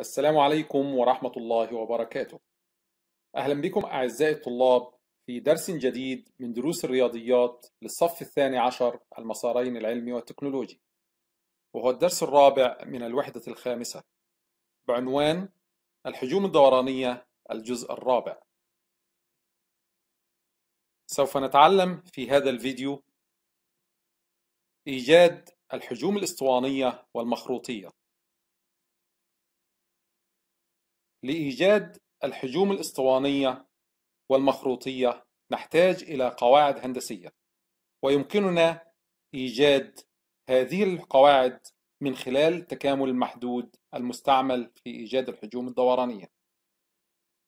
السلام عليكم ورحمة الله وبركاته. أهلا بكم أعزائي الطلاب في درس جديد من دروس الرياضيات للصف الثاني عشر المسارين العلمي والتكنولوجي. وهو الدرس الرابع من الوحدة الخامسة بعنوان الحجوم الدورانية الجزء الرابع. سوف نتعلم في هذا الفيديو إيجاد الحجوم الإسطوانية والمخروطية. لإيجاد الحجوم الاسطوانية والمخروطية نحتاج إلى قواعد هندسية ويمكننا إيجاد هذه القواعد من خلال التكامل المحدود المستعمل في إيجاد الحجوم الدورانية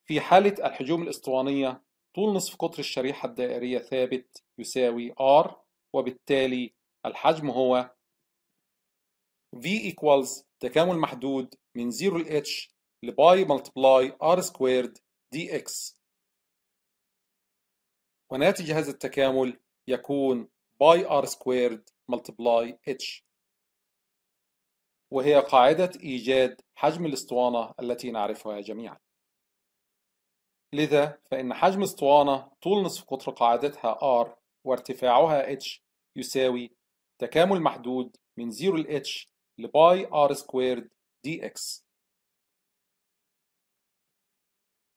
في حالة الحجوم الاسطوانية طول نصف قطر الشريحة الدائرية ثابت يساوي R وبالتالي الحجم هو V equals تكامل محدود من 0 ل H لباي ملتبلاي ار سكويرد دي اكس وناتج هذا التكامل يكون باي ار سكويرد ملتبلاي اتش وهي قاعدة إيجاد حجم الاسطوانة التي نعرفها جميعا لذا فإن حجم اسطوانة طول نصف قطر قاعدتها R وارتفاعها H يساوي تكامل محدود من 0 ل H لباي R سكويرد dx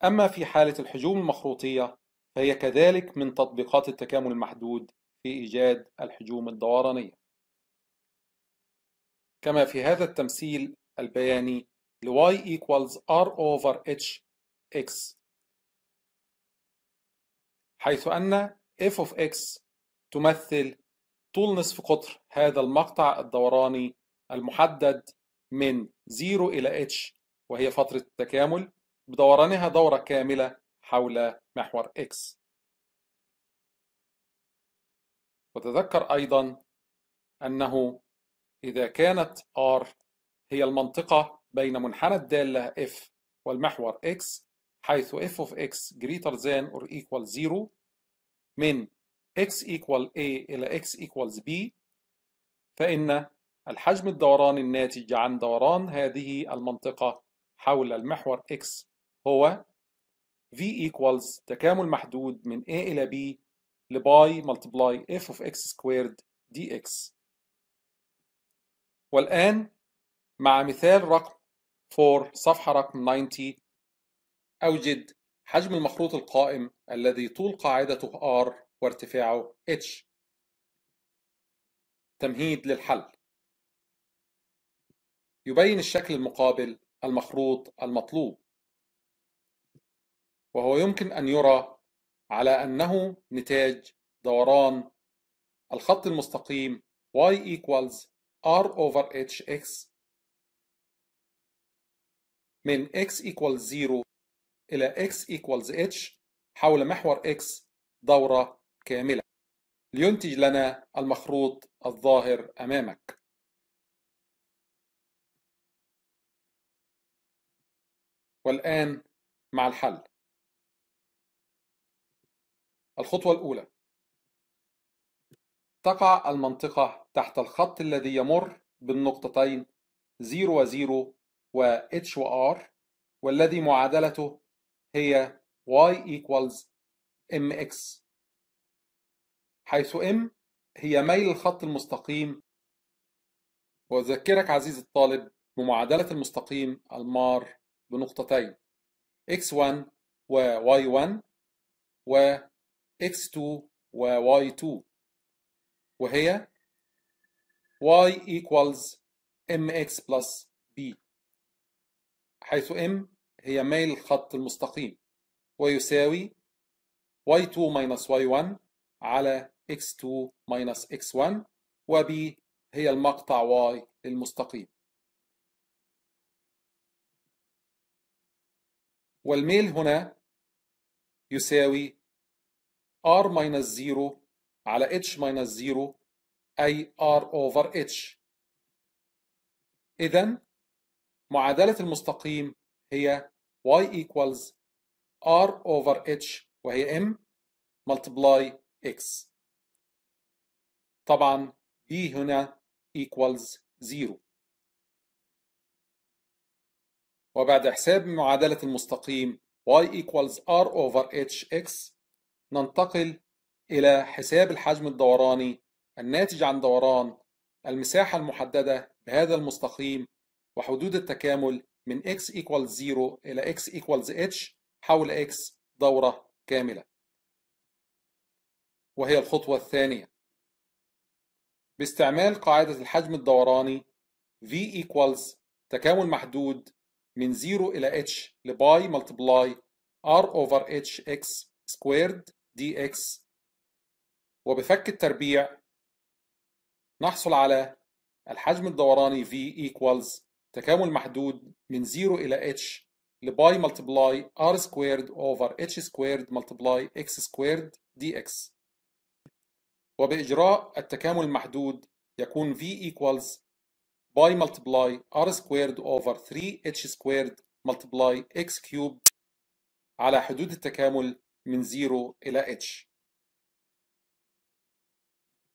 أما في حالة الحجوم المخروطية فهي كذلك من تطبيقات التكامل المحدود في إيجاد الحجوم الدورانية كما في هذا التمثيل البياني ل y equals r over h x حيث أن f of x تمثل طول نصف قطر هذا المقطع الدوراني المحدد من 0 إلى h وهي فترة التكامل بدورانها دورة كاملة حول محور X وتذكر أيضا أنه إذا كانت R هي المنطقة بين منحنى الدالة F والمحور X حيث f of x greater than or equal 0 من x equal a إلى x equals b فإن الحجم الدوران الناتج عن دوران هذه المنطقة حول المحور x هو v equals تكامل محدود من a إلى b لباي ملتبلاي f of x squared dx والآن مع مثال رقم 4 صفحة رقم 90 أوجد حجم المخروط القائم الذي طول قاعدته r وارتفاعه h تمهيد للحل يبين الشكل المقابل المخروط المطلوب وهو يمكن أن يرى على أنه نتاج دوران الخط المستقيم y equals r over hx من x equals 0 إلى x equals h حول محور x دورة كاملة لينتج لنا المخروط الظاهر أمامك والآن مع الحل الخطوة الأولى تقع المنطقة تحت الخط الذي يمر بالنقطتين 0 و0 و h و r والذي معادلته هي y equals mx حيث m هي ميل الخط المستقيم وأذكرك عزيزي الطالب بمعادلة المستقيم المار بنقطتين x1 و y1 و x2 و y2 وهي y equals mx plus b حيث m هي ميل الخط المستقيم ويساوي y2 minus y1 على x2 minus x1 وb هي المقطع y المستقيم والميل هنا يساوي r minus 0 على h minus 0 أي r over h إذن معادلة المستقيم هي y equals r over h وهي m multiply x طبعا b هنا equals 0 وبعد حساب معادلة المستقيم y equals r over h x ننتقل إلى حساب الحجم الدوراني الناتج عن دوران المساحة المحددة بهذا المستقيم وحدود التكامل من x equals 0 إلى x equals h حول x دورة كاملة وهي الخطوة الثانية باستعمال قاعدة الحجم الدوراني V equals تكامل محدود من 0 إلى h لباي ملتبلاي R over h x squared دي اكس وبفك التربيع نحصل على الحجم الدوراني في equals تكامل محدود من 0 إلى H لباي ملتبلاي ار سكويرد اوفر اتش سكويرد ملتبلاي اكس سكويرد دي اكس وبإجراء التكامل المحدود يكون في equals باي ملتبلاي ار سكويرد اوفر 3 اتش سكويرد ملتبلاي اكس كيوب على حدود التكامل من 0 إلى اتش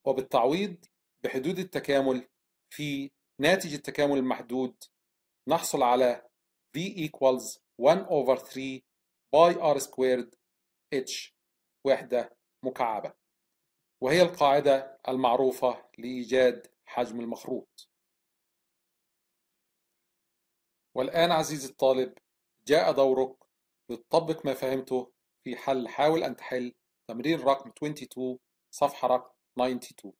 وبالتعويض بحدود التكامل في ناتج التكامل المحدود نحصل على V equals 1 over 3 باي R squared H وحدة مكعبة وهي القاعدة المعروفة لإيجاد حجم المخروط والآن عزيزي الطالب جاء دورك لتطبق ما فهمته في حل حاول أن تحل تمرين رقم 22 صفحة رقم 92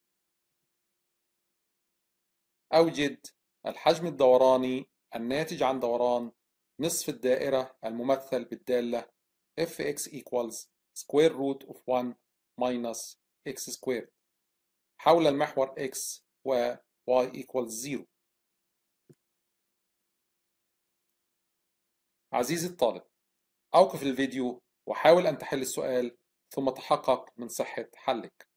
أوجد الحجم الدوراني الناتج عن دوران نصف الدائرة الممثل بالدالة fx equals square root of 1 minus x squared حول المحور x و y equals 0 عزيزي الطالب أوقف الفيديو وحاول أن تحل السؤال ثم تحقق من صحة حلك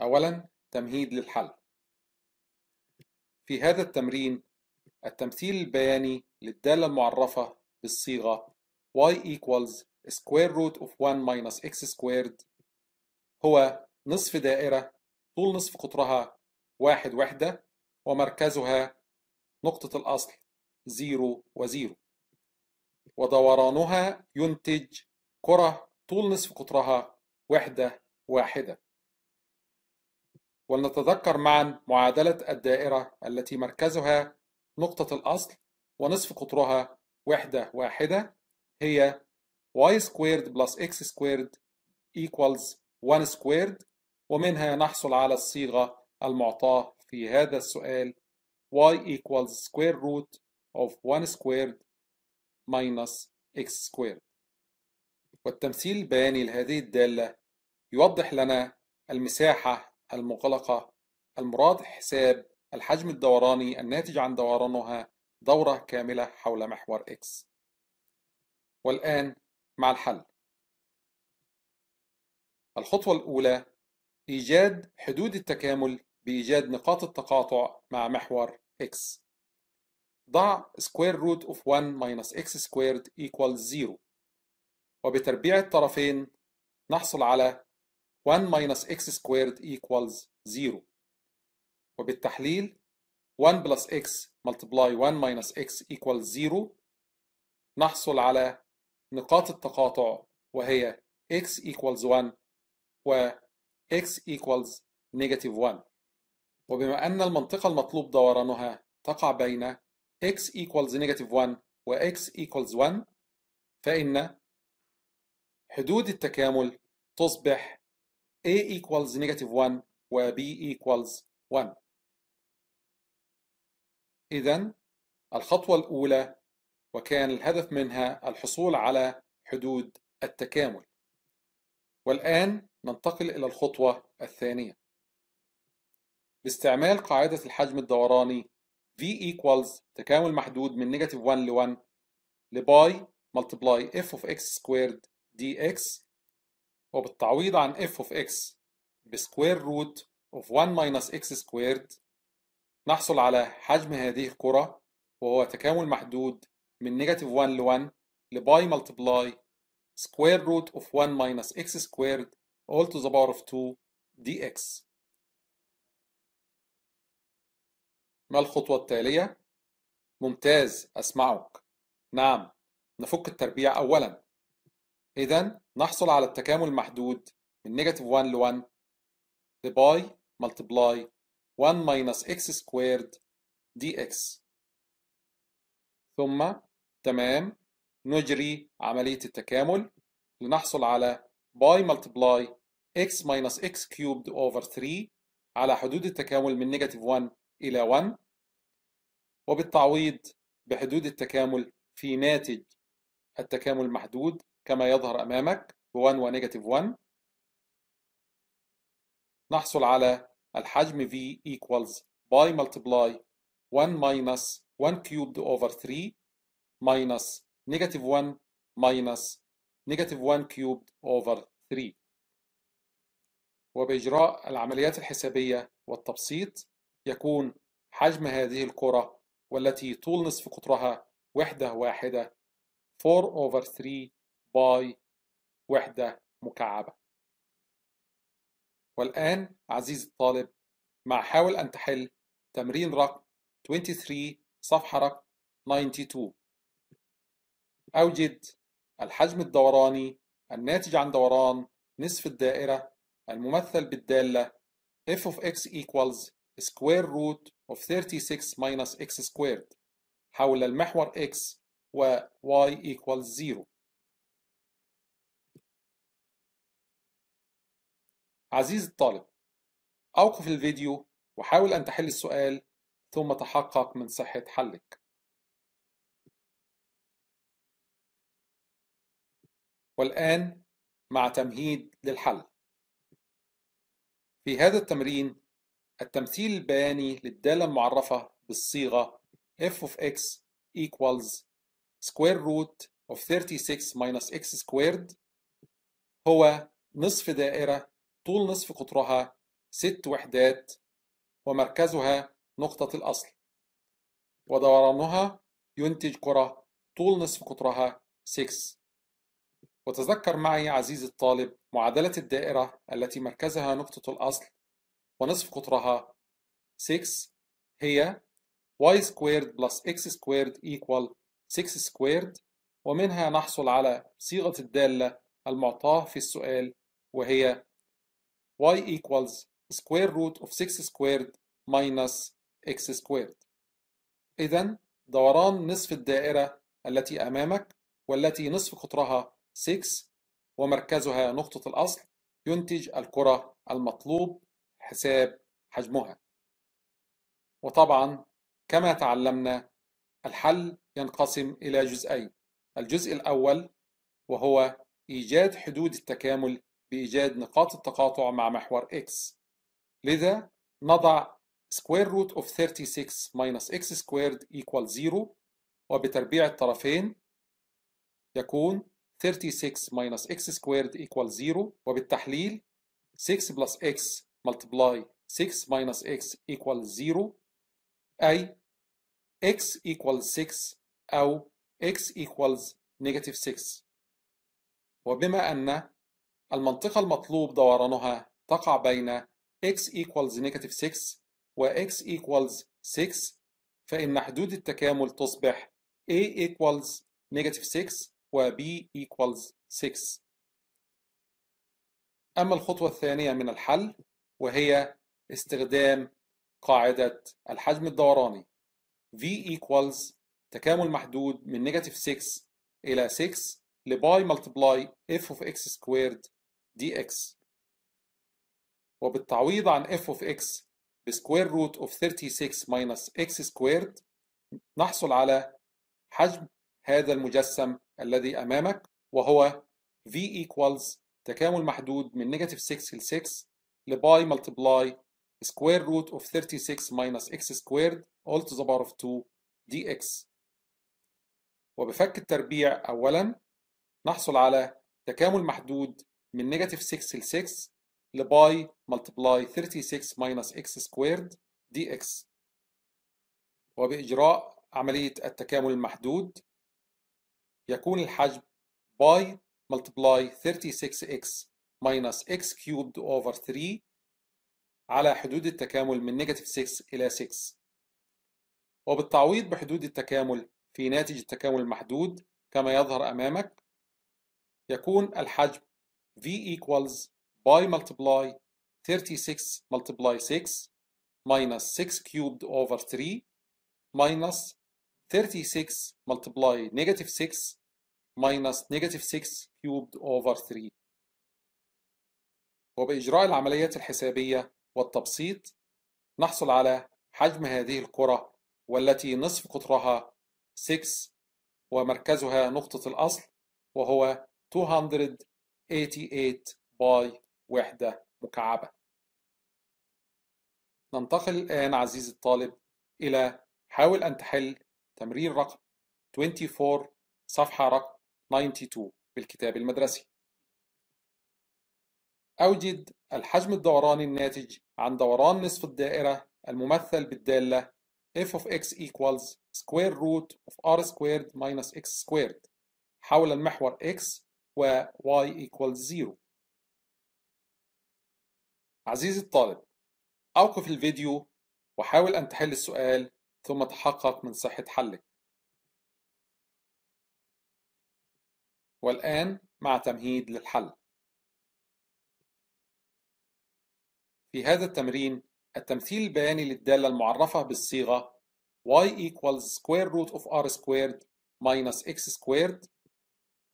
أولا تمهيد للحل في هذا التمرين التمثيل البياني للدالة المعرفة بالصيغة y equals square root of 1 minus x squared هو نصف دائرة طول نصف قطرها واحد وحدة ومركزها نقطة الأصل 0 و0 ودورانها ينتج كرة طول نصف قطرها وحدة واحدة ولنتذكر معا معادلة الدائرة التي مركزها نقطة الأصل ونصف قطرها وحدة واحدة هي y squared plus x squared equals 1 squared ومنها نحصل على الصيغة المعطاة في هذا السؤال y equals square root of 1 squared minus x squared والتمثيل البياني لهذه الدالة يوضح لنا المساحة المغلقة المراد حساب الحجم الدوراني الناتج عن دورانها دورة كاملة حول محور x والآن مع الحل الخطوة الأولى إيجاد حدود التكامل بإيجاد نقاط التقاطع مع محور x ضع square root of 1 minus x squared equals 0 وبتربيع الطرفين نحصل على 1 minus x squared equals 0 وبالتحليل 1 plus x multiply 1 minus x equals 0 نحصل على نقاط التقاطع وهي x equals 1 و x equals negative 1 وبما أن المنطقة المطلوب دورانها تقع بين x equals negative 1 و x equals 1 فإن حدود التكامل تصبح a equals negative 1 و b equals 1 إذن الخطوة الأولى وكان الهدف منها الحصول على حدود التكامل والآن ننتقل إلى الخطوة الثانية باستعمال قاعدة الحجم الدوراني V equals تكامل محدود من negative 1 ل 1 لباي ملتبلاي f of x squared dx وبالتعويض عن f of x بسكوير روت of 1 minus x squared نحصل على حجم هذه الكرة وهو تكامل محدود من negative 1 ل 1 لباي ملتبلاي square root of 1 minus x squared all to the power of 2 dx ما الخطوة التالية؟ ممتاز أسمعك نعم نفك التربيع أولا إذا نحصل على التكامل المحدود من نيجاتيف 1 ل 1 لباي ملتبلاي 1 ماينس اكس سكويرد دي اكس ثم تمام نجري عملية التكامل لنحصل على باي ملتبلاي x ماينس x كيوبد اوفر 3 على حدود التكامل من نيجاتيف 1 إلى 1 وبالتعويض بحدود التكامل في ناتج التكامل المحدود كما يظهر أمامك ب 1 و 1 نحصل على الحجم V equals باي multiply 1 minus 1 cubed over 3 minus negative 1 minus negative 1 cubed over 3 وبإجراء العمليات الحسابية والتبسيط يكون حجم هذه الكرة والتي طول نصف قطرها وحدة واحدة 4 over 3 باي وحدة مكعبة والآن عزيزي الطالب مع حاول أن تحل تمرين رقم 23 صفحة رقم 92 أوجد الحجم الدوراني الناتج عن دوران نصف الدائرة الممثل بالدالة f of x equals square root of 36 minus x squared حول المحور x و y equals 0 عزيزي الطالب أوقف الفيديو وحاول أن تحل السؤال ثم تحقق من صحة حلك والآن مع تمهيد للحل في هذا التمرين التمثيل البياني للدالة المعرفة بالصيغة f of x equals square root of 36 minus x squared هو نصف دائرة طول نصف قطرها ست وحدات ومركزها نقطة الأصل ودورانها ينتج كرة طول نصف قطرها 6 وتذكر معي عزيزي الطالب معادلة الدائرة التي مركزها نقطة الأصل ونصف قطرها 6 هي y squared plus x squared equal 6 squared ومنها نحصل على صيغة الدالة المعطاة في السؤال وهي y equals square root of 6 squared minus x squared إذن دوران نصف الدائرة التي أمامك والتي نصف قطرها 6 ومركزها نقطة الأصل ينتج الكرة المطلوب حساب حجمها وطبعا كما تعلمنا الحل ينقسم إلى جزئين الجزء الأول وهو إيجاد حدود التكامل بإيجاد نقاط التقاطع مع محور x لذا نضع square root of 36 minus x squared equal 0 وبتربيع الطرفين يكون 36 minus x squared equal 0 وبالتحليل 6 plus x multiply 6 minus x equals 0 أي x equals 6 أو x equals negative 6 وبما أن المنطقة المطلوب دورانها تقع بين x equals negative 6 و x equals 6 فإن حدود التكامل تصبح a equals negative 6 و b equals 6 أما الخطوة الثانية من الحل وهي استخدام قاعدة الحجم الدوراني V equals تكامل محدود من نيجاتيف 6 إلى 6 لباي ملتبلاي f of x squared dx وبالتعويض عن f of x بسكوير روت of 36 minus x squared نحصل على حجم هذا المجسم الذي أمامك وهو v equals تكامل محدود من نيجاتيف 6 إلى 6 لباي ملتبلاي سكوير روت اوف 36 ماينس اكس سكويرد اول تو ذا باور اوف 2 دي اكس وبفك التربيع اولا نحصل على تكامل محدود من نيجاتيف 6 ل 6 لباي ملتبلاي 36 ماينس اكس سكويرد دي اكس وبإجراء عملية التكامل المحدود يكون الحجم باي ملتبلاي 36 اكس ماينس اكس كيوبد اوفر 3 على حدود التكامل من نيجاتيف 6 الى 6 وبالتعويض بحدود التكامل في ناتج التكامل المحدود كما يظهر امامك يكون الحجم V equals by multiply 36 multiply 6 minus 6 cubed over 3 minus 36 multiply negative 6 minus negative 6 cubed over 3 وبإجراء العمليات الحسابية والتبسيط نحصل على حجم هذه الكرة والتي نصف قطرها 6 ومركزها نقطة الأصل وهو 288 باي وحدة مكعبة ننتقل الآن عزيزي الطالب إلى حاول أن تحل تمرير رقم 24 صفحة رقم 92 بالكتاب المدرسي أوجد الحجم الدوراني الناتج عن دوران نصف الدائرة الممثل بالدالة f of x equals square root of r squared minus x squared حول المحور x و y equals 0 عزيزي الطالب أوقف الفيديو وحاول أن تحل السؤال ثم تحقق من صحة حلك والآن مع تمهيد للحل في هذا التمرين التمثيل البياني للدالة المعرفة بالصيغة y equals square root of r squared minus x squared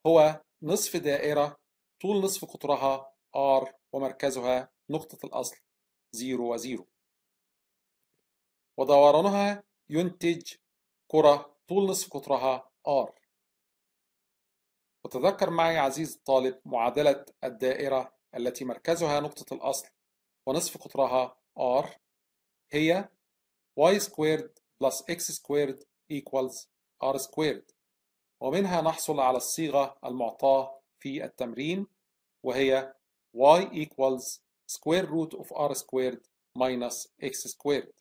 هو نصف دائرة طول نصف قطرها r ومركزها نقطة الأصل 0 و 0 ودورانها ينتج كرة طول نصف قطرها r وتذكر معي عزيزي الطالب معادلة الدائرة التي مركزها نقطة الأصل ونصف قطرها r هي y squared plus x squared equals r squared ومنها نحصل على الصيغة المعطاة في التمرين وهي y equals square root of r squared minus x squared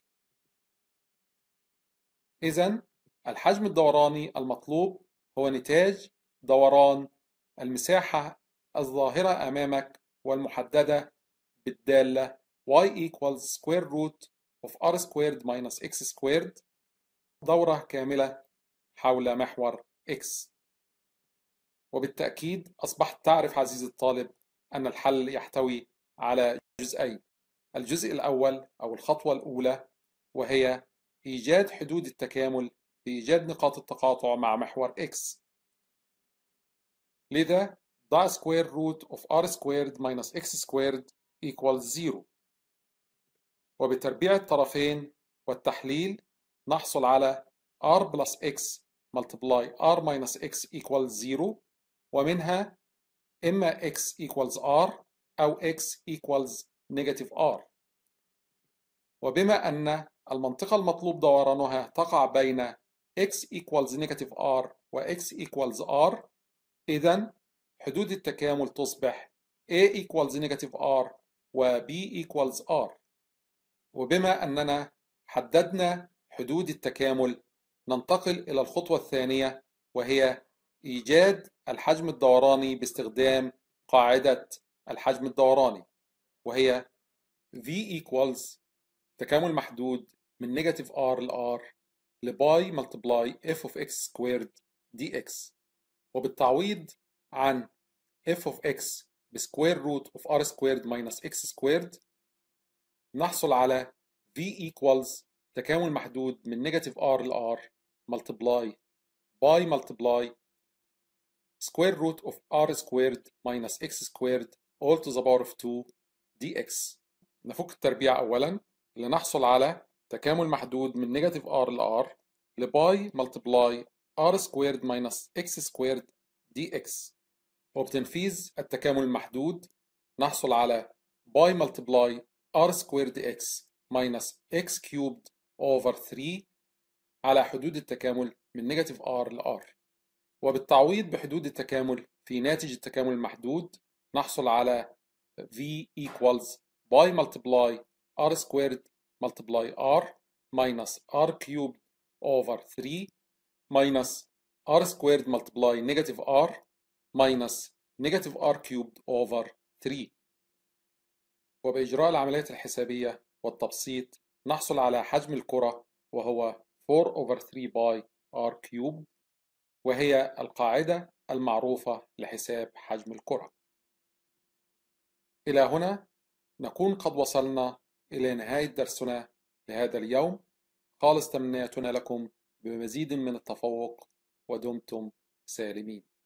إذن الحجم الدوراني المطلوب هو نتاج دوران المساحة الظاهرة أمامك والمحددة بالدالة y equals square root of r squared minus x squared دورة كاملة حول محور x وبالتأكيد أصبحت تعرف عزيزي الطالب أن الحل يحتوي على جزئين الجزء الأول أو الخطوة الأولى وهي إيجاد حدود التكامل بإيجاد نقاط التقاطع مع محور x لذا ضع square root of r squared minus x squared equals zero. وبتربيع الطرفين والتحليل نحصل على r plus x multiply r minus x equals zero ومنها إما x equals r أو x equals negative r وبما أن المنطقة المطلوب دورانها تقع بين x equals negative r و x equals r إذا حدود التكامل تصبح a equals negative r و B equals R وبما أننا حددنا حدود التكامل ننتقل إلى الخطوة الثانية وهي إيجاد الحجم الدوراني باستخدام قاعدة الحجم الدوراني وهي V equals تكامل محدود من negative R ل R لباي ملتبلاي F of X squared dx وبالتعويض عن F of X بسكوير روت اوف ار سكويرد ماينس اكس سكويرد نحصل على v equals تكامل محدود من نيجاتيف ار لار ملتبلاي باي ملتبلاي سكوير روت اوف ار سكويرد ماينس اكس سكويرد اول تو ذا باور اوف 2 دي اكس نفك التربيع اولا لنحصل على تكامل محدود من نيجاتيف ار لار لباي ملتبلاي ار سكويرد ماينس اكس سكويرد دي اكس وبتنفيذ التكامل المحدود نحصل على باي ملتبلاي ار سكويرد اكس ماينس اكس كيوبد اوفر 3 على حدود التكامل من نيجاتيف ار لار وبالتعويض بحدود التكامل في ناتج التكامل المحدود نحصل على v equals باي ملتبلاي ار سكويرد ملتبلاي ار ماينس ار كيوبد اوفر 3 ماينس ار سكويرد ملتبلاي نيجاتيف ار minus negative r cubed over 3 وبإجراء العمليات الحسابية والتبسيط نحصل على حجم الكرة وهو 4 over 3 by r cubed وهي القاعدة المعروفة لحساب حجم الكرة إلى هنا نكون قد وصلنا إلى نهاية درسنا لهذا اليوم خالص تمنياتنا لكم بمزيد من التفوق ودمتم سالمين